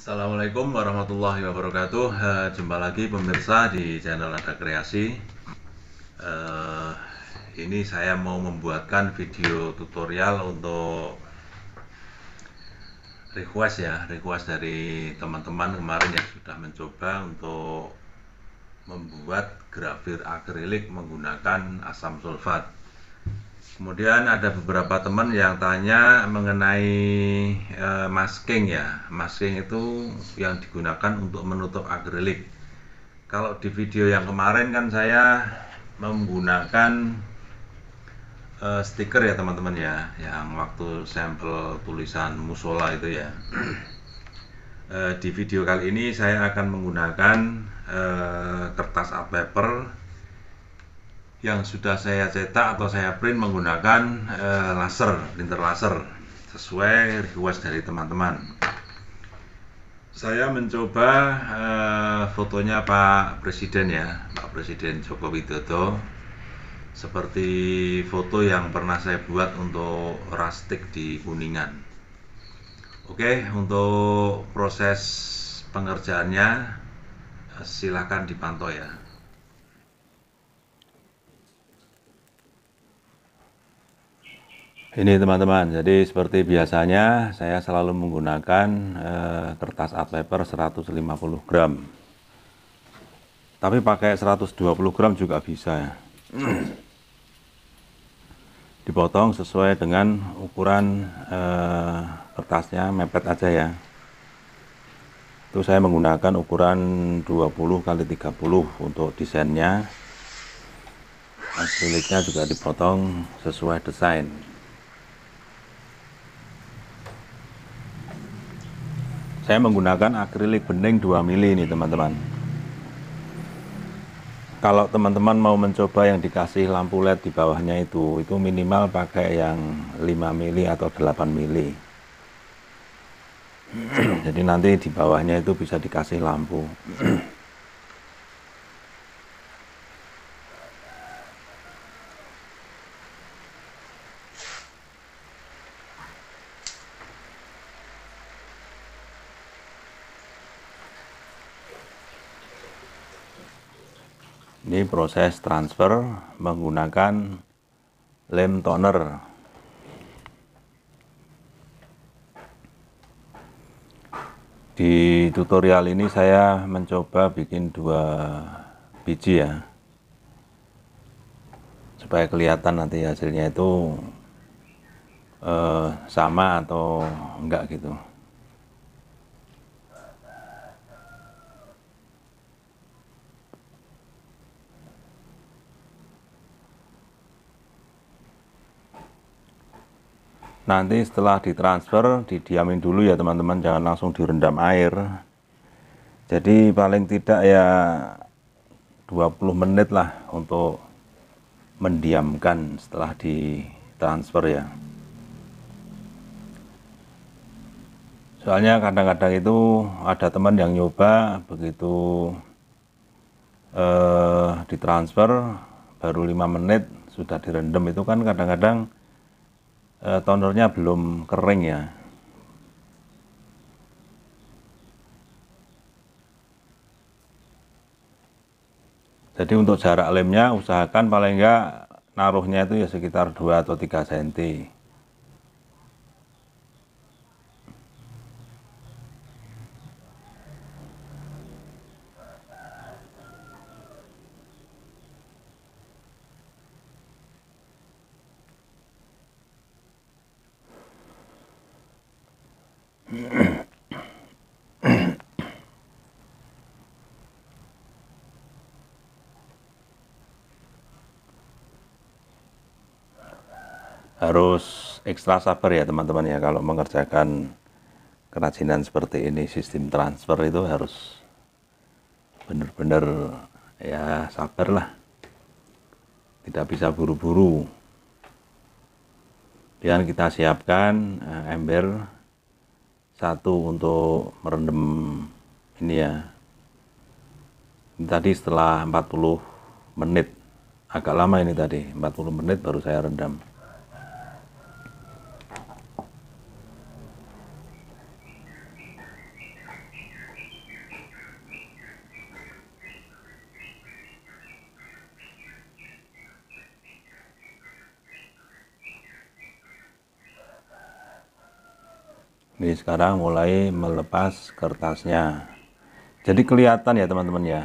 Assalamualaikum warahmatullahi wabarakatuh. Eh, jumpa lagi pemirsa di channel Ada Kreasi. Eh, ini saya mau membuatkan video tutorial untuk request ya, request dari teman-teman kemarin yang sudah mencoba untuk membuat grafir akrilik menggunakan asam sulfat. Kemudian ada beberapa teman yang tanya mengenai e, masking ya. Masking itu yang digunakan untuk menutup akrilik. Kalau di video yang kemarin kan saya menggunakan e, stiker ya teman-teman ya, yang waktu sampel tulisan musola itu ya. e, di video kali ini saya akan menggunakan e, kertas art paper yang sudah saya cetak atau saya print menggunakan uh, laser, printer laser sesuai request dari teman-teman. Saya mencoba uh, fotonya Pak Presiden ya, Pak Presiden Joko Widodo seperti foto yang pernah saya buat untuk rastik di Kuningan. Oke, untuk proses pengerjaannya silahkan dipantau ya. Ini teman-teman, jadi seperti biasanya saya selalu menggunakan eh, kertas art paper 150 gram. Tapi pakai 120 gram juga bisa ya. Dipotong sesuai dengan ukuran eh, kertasnya, mepet aja ya. Itu saya menggunakan ukuran 20 kali 30 untuk desainnya. Kulitnya juga dipotong sesuai desain. saya menggunakan akrilik bening 2 mili ini teman-teman kalau teman-teman mau mencoba yang dikasih lampu led di bawahnya itu itu minimal pakai yang 5 mili atau 8 mili jadi nanti di bawahnya itu bisa dikasih lampu proses transfer menggunakan lem toner di tutorial ini saya mencoba bikin dua biji ya supaya kelihatan nanti hasilnya itu eh, sama atau enggak gitu nanti setelah ditransfer didiamin dulu ya teman-teman jangan langsung direndam air jadi paling tidak ya 20 menit lah untuk mendiamkan setelah ditransfer ya soalnya kadang-kadang itu ada teman yang nyoba begitu eh, ditransfer baru 5 menit sudah direndam itu kan kadang-kadang e, eh, tonernya belum kering ya jadi untuk jarak lemnya usahakan paling enggak naruhnya itu ya sekitar 2 atau 3 cm harus ekstra sabar ya teman-teman ya kalau mengerjakan kerajinan seperti ini sistem transfer itu harus benar-benar ya sabar lah tidak bisa buru-buru dan kita siapkan eh, ember satu untuk merendam ini ya ini tadi setelah 40 menit agak lama ini tadi 40 menit baru saya rendam sekarang mulai melepas kertasnya jadi kelihatan ya teman-teman ya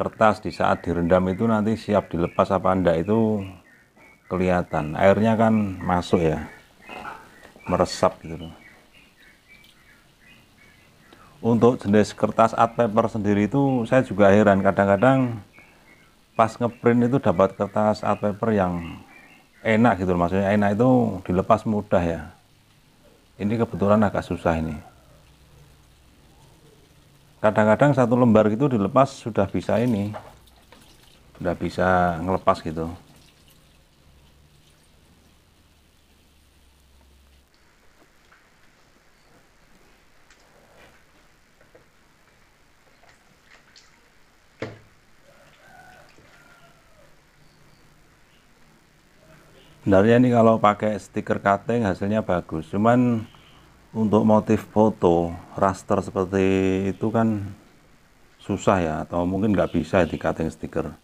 kertas di saat direndam itu nanti siap dilepas apa enggak itu kelihatan airnya kan masuk ya meresap gitu untuk jenis kertas art paper sendiri itu saya juga heran kadang-kadang pas ngeprint itu dapat kertas art paper yang enak gitu maksudnya enak itu dilepas mudah ya ini kebetulan agak susah ini kadang-kadang satu lembar itu dilepas sudah bisa ini sudah bisa ngelepas gitu sebenarnya ini kalau pakai stiker cutting hasilnya bagus cuman untuk motif foto raster seperti itu kan susah ya atau mungkin nggak bisa di cutting stiker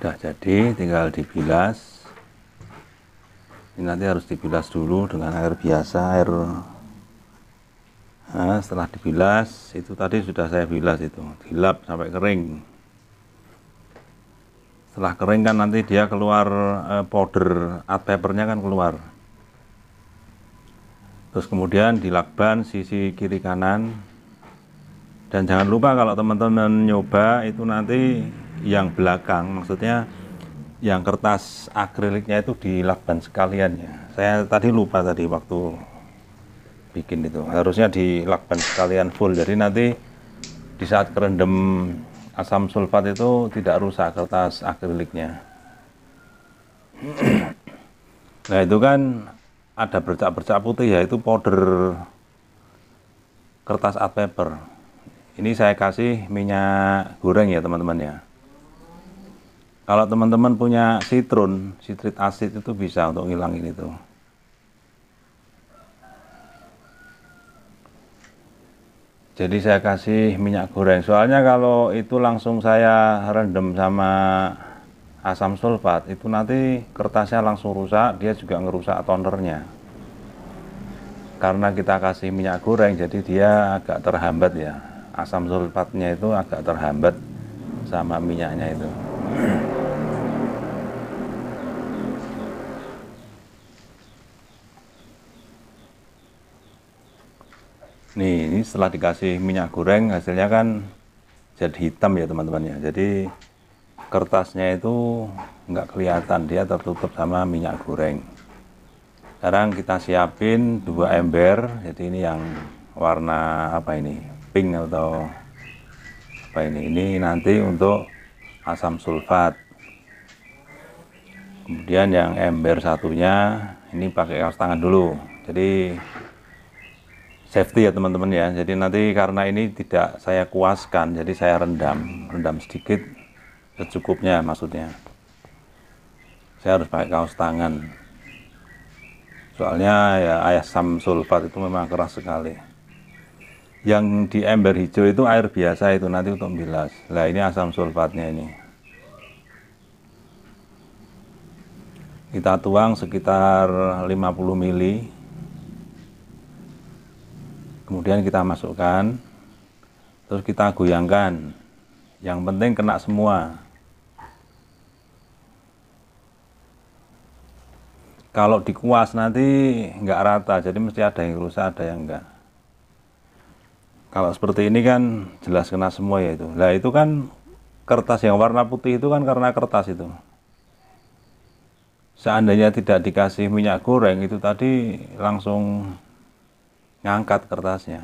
sudah jadi tinggal dibilas ini nanti harus dibilas dulu dengan air biasa air nah, setelah dibilas itu tadi sudah saya bilas itu dilap sampai kering setelah kering kan nanti dia keluar eh, powder art papernya kan keluar terus kemudian dilakban sisi kiri kanan dan jangan lupa kalau teman-teman nyoba itu nanti yang belakang maksudnya yang kertas akriliknya itu dilapban sekalian ya. Saya tadi lupa tadi waktu bikin itu. Harusnya dilapban sekalian full. Jadi nanti di saat kerendam asam sulfat itu tidak rusak kertas akriliknya. nah itu kan ada bercak-bercak putih yaitu powder kertas art paper. Ini saya kasih minyak goreng ya teman-teman ya kalau teman-teman punya citron, citrit asid itu bisa untuk ngilangin itu. Jadi saya kasih minyak goreng. Soalnya kalau itu langsung saya rendem sama asam sulfat, itu nanti kertasnya langsung rusak, dia juga ngerusak tonernya. Karena kita kasih minyak goreng, jadi dia agak terhambat ya. Asam sulfatnya itu agak terhambat sama minyaknya itu. Nih, ini setelah dikasih minyak goreng hasilnya kan jadi hitam ya teman-teman ya. Jadi kertasnya itu nggak kelihatan, dia tertutup sama minyak goreng. Sekarang kita siapin dua ember, jadi ini yang warna apa ini? Pink atau apa ini? Ini nanti untuk asam sulfat. Kemudian yang ember satunya ini pakai kaos tangan dulu. Jadi safety ya teman-teman ya jadi nanti karena ini tidak saya kuaskan jadi saya rendam rendam sedikit secukupnya maksudnya saya harus pakai kaos tangan soalnya ya asam sulfat itu memang keras sekali yang di ember hijau itu air biasa itu nanti untuk bilas lah ini asam sulfatnya ini kita tuang sekitar 50 mili kemudian kita masukkan terus kita goyangkan yang penting kena semua kalau dikuas nanti enggak rata jadi mesti ada yang rusak ada yang enggak kalau seperti ini kan jelas kena semua ya itu lah itu kan kertas yang warna putih itu kan karena kertas itu seandainya tidak dikasih minyak goreng itu tadi langsung ngangkat kertasnya.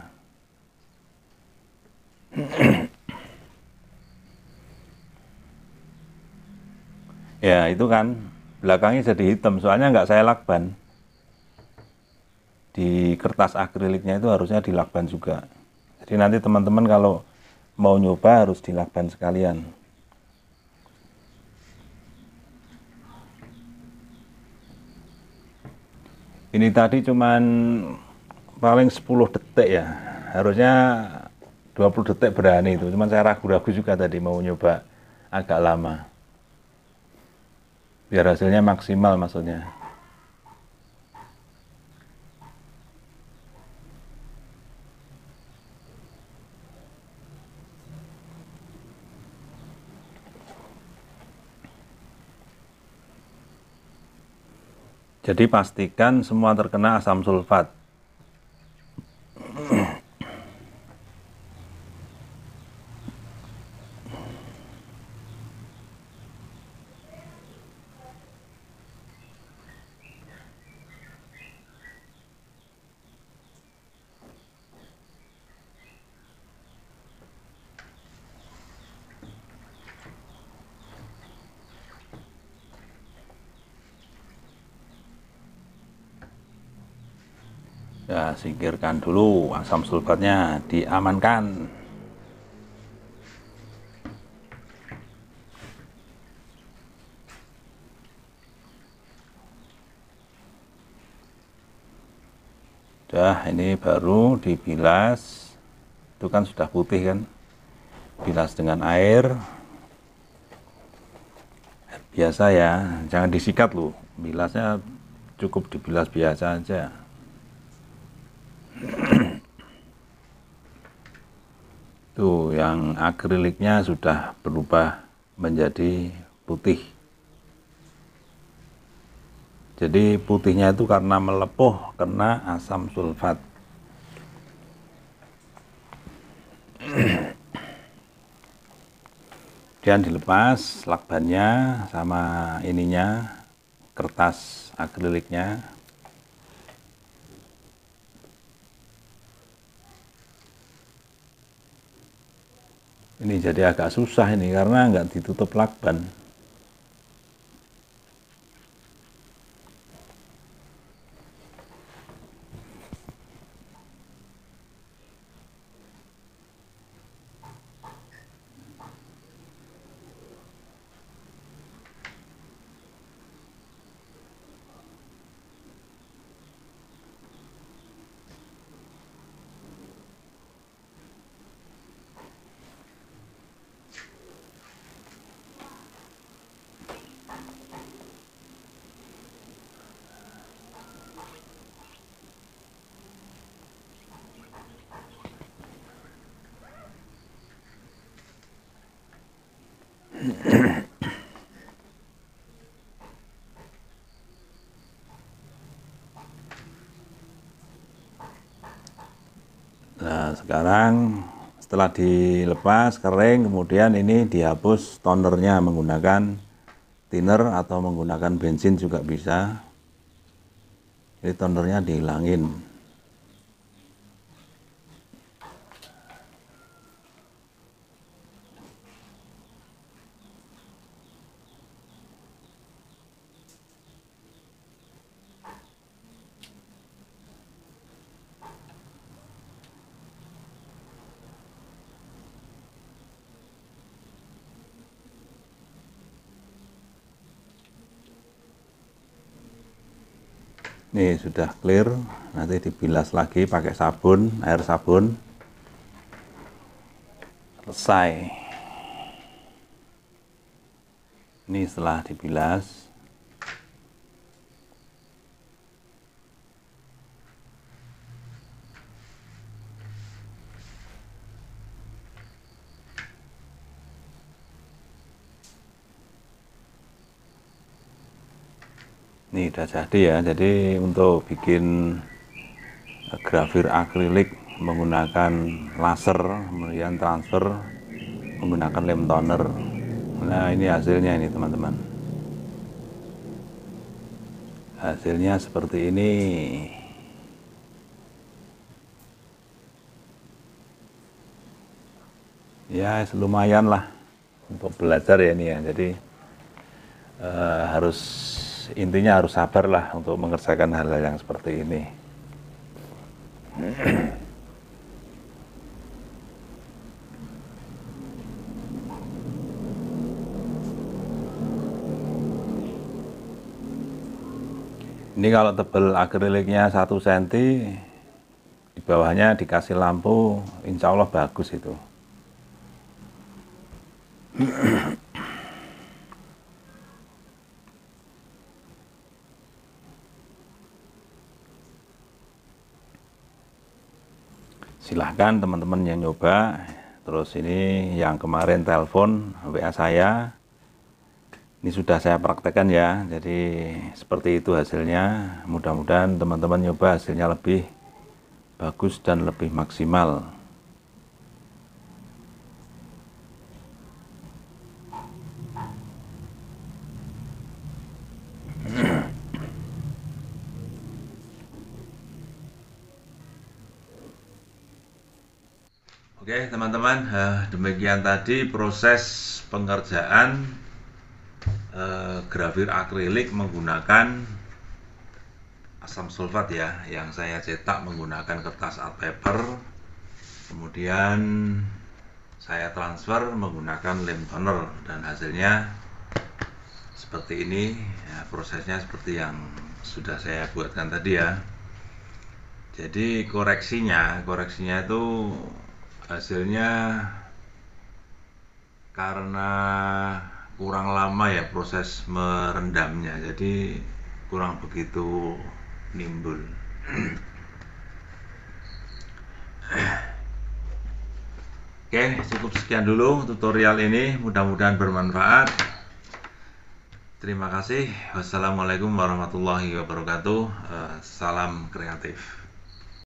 ya itu kan belakangnya jadi hitam soalnya nggak saya lakban di kertas akriliknya itu harusnya dilakban juga jadi nanti teman-teman kalau mau nyoba harus dilakban sekalian ini tadi cuman paling 10 detik ya. Harusnya 20 detik berani itu. Cuman saya ragu-ragu juga tadi mau nyoba agak lama. Biar hasilnya maksimal maksudnya. Jadi pastikan semua terkena asam sulfat. ya singkirkan dulu asam sulfatnya diamankan Dah, ini baru dibilas. Itu kan sudah putih kan? Bilas dengan Air biasa ya, jangan disikat loh. Bilasnya cukup dibilas biasa aja. Tuh yang akriliknya sudah berubah menjadi putih. Jadi putihnya itu karena melepuh kena asam sulfat. Kemudian dilepas lakbannya sama ininya kertas akriliknya ini jadi agak susah ini karena nggak ditutup lakban nah sekarang setelah dilepas kering kemudian ini dihapus tonernya menggunakan thinner atau menggunakan bensin juga bisa ini tonernya dihilangin ini sudah clear nanti dibilas lagi pakai sabun air sabun selesai ini setelah dibilas ini sudah jadi ya jadi untuk bikin eh, grafir akrilik menggunakan laser kemudian transfer menggunakan lem toner nah ini hasilnya ini teman-teman hasilnya seperti ini ya lumayan lah untuk belajar ya ini ya jadi eh, harus intinya harus sabarlah untuk mengerjakan hal-hal yang seperti ini. Ini kalau tebel akriliknya satu senti, di bawahnya dikasih lampu, insya Allah bagus itu. silahkan teman-teman yang nyoba terus ini yang kemarin telepon WA saya ini sudah saya praktekkan ya jadi seperti itu hasilnya mudah-mudahan teman-teman nyoba hasilnya lebih bagus dan lebih maksimal Oke teman-teman, demikian tadi proses pengerjaan eh, grafir akrilik menggunakan asam sulfat ya, yang saya cetak menggunakan kertas art paper, kemudian saya transfer menggunakan lem toner dan hasilnya seperti ini, ya, prosesnya seperti yang sudah saya buatkan tadi ya. Jadi koreksinya, koreksinya itu hasilnya karena kurang lama ya proses merendamnya jadi kurang begitu nimbul oke cukup sekian dulu tutorial ini mudah-mudahan bermanfaat terima kasih wassalamualaikum warahmatullahi wabarakatuh eh, salam kreatif